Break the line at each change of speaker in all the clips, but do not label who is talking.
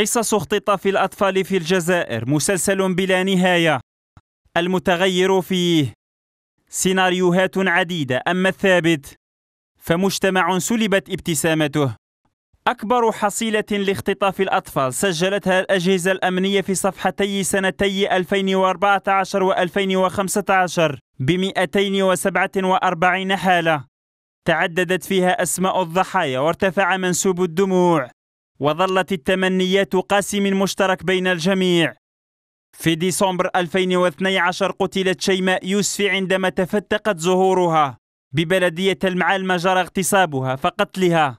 قصص اختطاف الأطفال في الجزائر مسلسل بلا نهاية المتغير فيه سيناريوهات عديدة أما الثابت فمجتمع سلبت ابتسامته أكبر حصيلة لاختطاف الأطفال سجلتها الأجهزة الأمنية في صفحتي سنتي 2014 و 2015 ب 247 حالة تعددت فيها أسماء الضحايا وارتفع منسوب الدموع وظلت التمنيات قاسم مشترك بين الجميع في ديسمبر 2012 قتلت شيماء يوسفي عندما تفتقت زهورها ببلدية المعالمة جرى اغتصابها فقتلها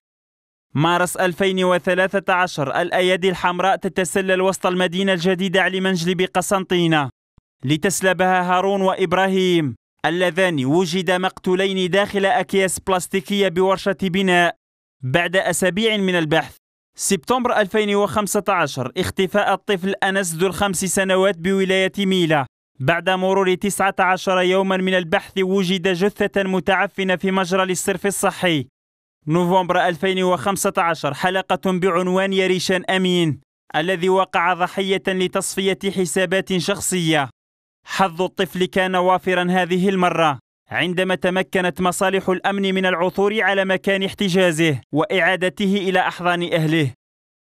مارس 2013 الأيادي الحمراء تتسلل وسط المدينة الجديدة على منجل بقسنطينة لتسلبها هارون وإبراهيم اللذان وجد مقتولين داخل أكياس بلاستيكية بورشة بناء بعد أسابيع من البحث سبتمبر 2015 اختفاء الطفل أنس ذو الخمس سنوات بولاية ميلا بعد مرور 19 يوما من البحث وجد جثة متعفنة في مجرى للصرف الصحي نوفمبر 2015 حلقة بعنوان يا ريشان أمين الذي وقع ضحية لتصفية حسابات شخصية حظ الطفل كان وافرا هذه المرة عندما تمكنت مصالح الامن من العثور على مكان احتجازه واعادته الى احضان اهله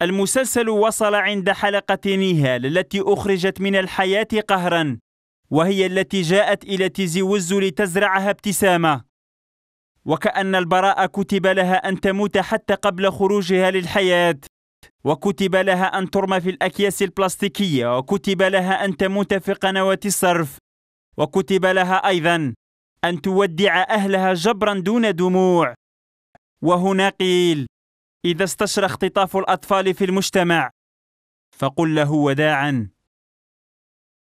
المسلسل وصل عند حلقه نيهال التي اخرجت من الحياه قهرا وهي التي جاءت الى تيزي وز لتزرعها ابتسامه وكأن البراءة كتب لها أن تموت حتى قبل خروجها للحياة وكتب لها أن ترمى في الأكياس البلاستيكية وكتب لها أن تموت في قنوات الصرف وكتب لها أيضا أن تودع أهلها جبرا دون دموع وهنا قيل إذا استشرى اختطاف الأطفال في المجتمع فقل له وداعا